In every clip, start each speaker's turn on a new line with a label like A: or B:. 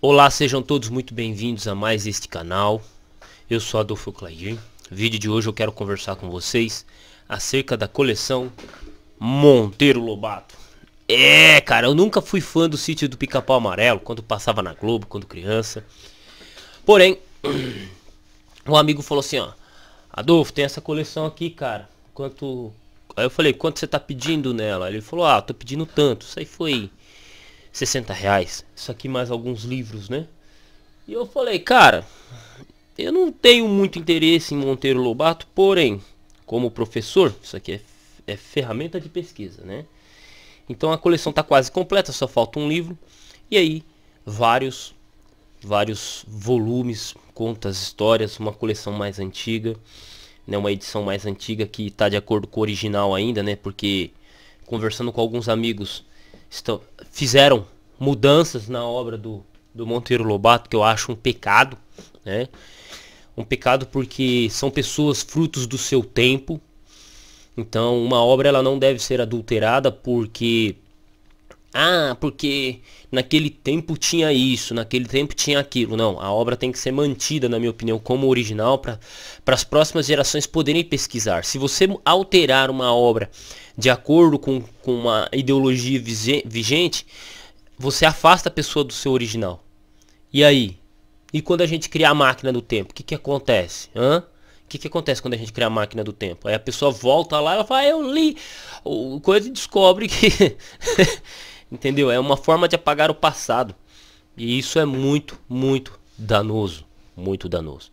A: Olá, sejam todos muito bem-vindos a mais este canal. Eu sou Adolfo Clair. Vídeo de hoje eu quero conversar com vocês acerca da coleção Monteiro Lobato. É, cara, eu nunca fui fã do sítio do Pica-Pau Amarelo, quando passava na Globo, quando criança. Porém, um amigo falou assim, ó, Adolfo, tem essa coleção aqui, cara. Quanto Aí eu falei, quanto você tá pedindo nela? Ele falou, ah, tô pedindo tanto. Isso aí foi 60 reais. Isso aqui mais alguns livros, né? E eu falei, cara, eu não tenho muito interesse em Monteiro Lobato, porém, como professor, isso aqui é, é ferramenta de pesquisa, né? Então a coleção está quase completa, só falta um livro. E aí, vários, vários volumes, contas, histórias, uma coleção mais antiga, né? Uma edição mais antiga que está de acordo com o original ainda, né? Porque conversando com alguns amigos estão, fizeram mudanças na obra do, do Monteiro Lobato que eu acho um pecado, né? Um pecado porque são pessoas frutos do seu tempo. Então, uma obra ela não deve ser adulterada porque ah, porque naquele tempo tinha isso, naquele tempo tinha aquilo. Não, a obra tem que ser mantida, na minha opinião, como original para as próximas gerações poderem pesquisar. Se você alterar uma obra de acordo com, com uma ideologia vigente, você afasta a pessoa do seu original. E aí? E quando a gente cria a máquina do tempo, o que, que acontece? Hã? O que, que acontece quando a gente cria a máquina do tempo? Aí a pessoa volta lá e fala, ah, eu li. O coisa descobre que Entendeu? É uma forma de apagar o passado. E isso é muito, muito danoso. Muito danoso.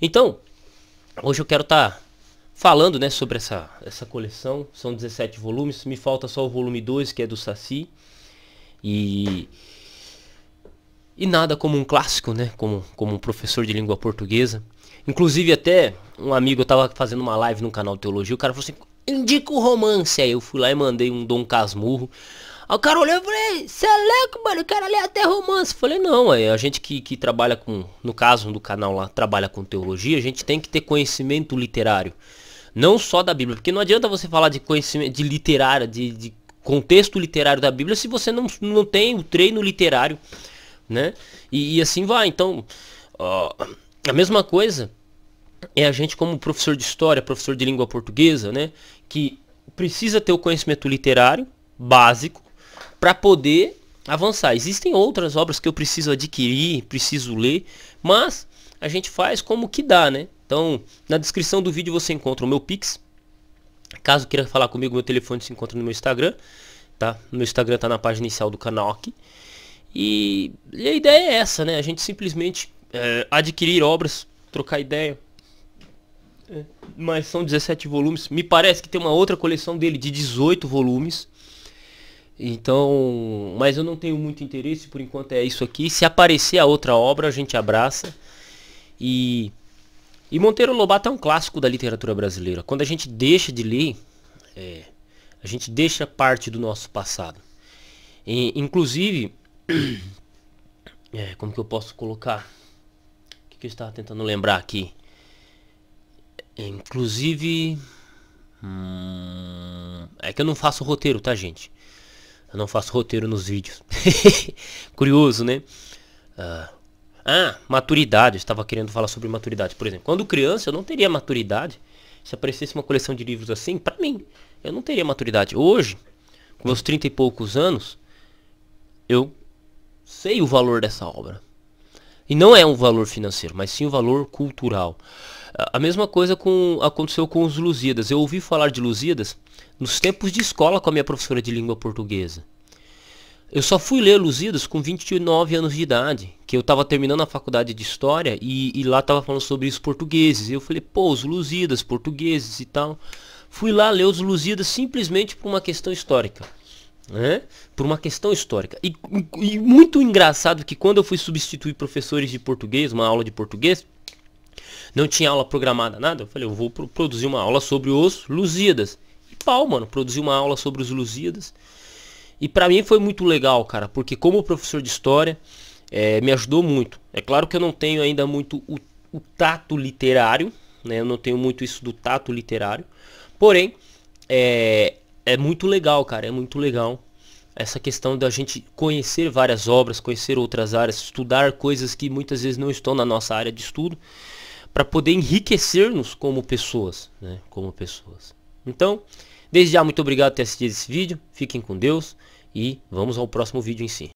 A: Então, hoje eu quero estar tá falando né, sobre essa, essa coleção. São 17 volumes. Me falta só o volume 2, que é do Saci. E. E nada como um clássico, né? Como, como um professor de língua portuguesa. Inclusive até um amigo estava fazendo uma live no canal Teologia, o cara falou assim, indica o romance. Aí eu fui lá e mandei um Dom Casmurro. Aí o cara olhou e falei, você é louco, mano, o cara ali é até romance. falei, não, é, a gente que, que trabalha com, no caso do canal lá, trabalha com teologia, a gente tem que ter conhecimento literário. Não só da Bíblia, porque não adianta você falar de conhecimento, de literário, de, de contexto literário da Bíblia se você não, não tem o treino literário, né? E, e assim vai. Então, ó, a mesma coisa é a gente como professor de história, professor de língua portuguesa, né? Que precisa ter o conhecimento literário básico para poder avançar. Existem outras obras que eu preciso adquirir, preciso ler, mas a gente faz como que dá, né? Então, na descrição do vídeo você encontra o meu Pix. Caso queira falar comigo, meu telefone se encontra no meu Instagram, tá? Meu Instagram tá na página inicial do canal aqui. E, a ideia é essa, né? A gente simplesmente é, adquirir obras, trocar ideia. É, mas são 17 volumes. Me parece que tem uma outra coleção dele de 18 volumes. Então, mas eu não tenho muito interesse, por enquanto é isso aqui. Se aparecer a outra obra, a gente abraça. E, e Monteiro Lobato é um clássico da literatura brasileira. Quando a gente deixa de ler, é, a gente deixa parte do nosso passado. E, inclusive, é, como que eu posso colocar? O que, que eu estava tentando lembrar aqui? É, inclusive. Hum, é que eu não faço roteiro, tá, gente? Eu não faço roteiro nos vídeos. Curioso, né? Ah, ah, maturidade. Eu estava querendo falar sobre maturidade. Por exemplo, quando criança eu não teria maturidade. Se aparecesse uma coleção de livros assim, para mim, eu não teria maturidade. Hoje, com meus 30 e poucos anos, eu sei o valor dessa obra. E não é um valor financeiro, mas sim um valor cultural. A mesma coisa com, aconteceu com os Lusíadas. Eu ouvi falar de Lusíadas nos tempos de escola com a minha professora de língua portuguesa. Eu só fui ler Lusíadas com 29 anos de idade, que eu estava terminando a faculdade de História e, e lá estava falando sobre os portugueses. E eu falei, pô, os Lusíadas, portugueses e tal. Fui lá ler os Lusíadas simplesmente por uma questão histórica né? Por uma questão histórica. E, e muito engraçado que quando eu fui substituir professores de português, uma aula de português, não tinha aula programada, nada. Eu falei, eu vou produzir uma aula sobre os Lusíadas. E pau, mano, produzi uma aula sobre os Lusíadas. E para mim foi muito legal, cara, porque como professor de história, é, me ajudou muito. É claro que eu não tenho ainda muito o, o tato literário, né? Eu não tenho muito isso do tato literário. Porém, é, é muito legal, cara, é muito legal essa questão da gente conhecer várias obras, conhecer outras áreas, estudar coisas que muitas vezes não estão na nossa área de estudo, para poder enriquecer-nos como pessoas, né? Como pessoas. Então, desde já muito obrigado por ter assistido esse vídeo. Fiquem com Deus e vamos ao próximo vídeo em si.